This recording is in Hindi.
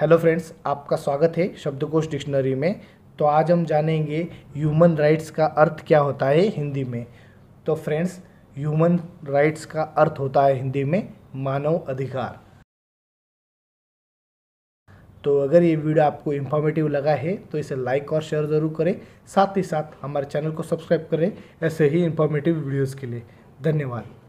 हेलो फ्रेंड्स आपका स्वागत है शब्दकोश डिक्शनरी में तो आज हम जानेंगे ह्यूमन राइट्स का अर्थ क्या होता है हिंदी में तो फ्रेंड्स ह्यूमन राइट्स का अर्थ होता है हिंदी में मानव अधिकार तो अगर ये वीडियो आपको इन्फॉर्मेटिव लगा है तो इसे लाइक और शेयर ज़रूर करें साथ ही साथ हमारे चैनल को सब्सक्राइब करें ऐसे ही इन्फॉर्मेटिव वीडियोज़ के लिए धन्यवाद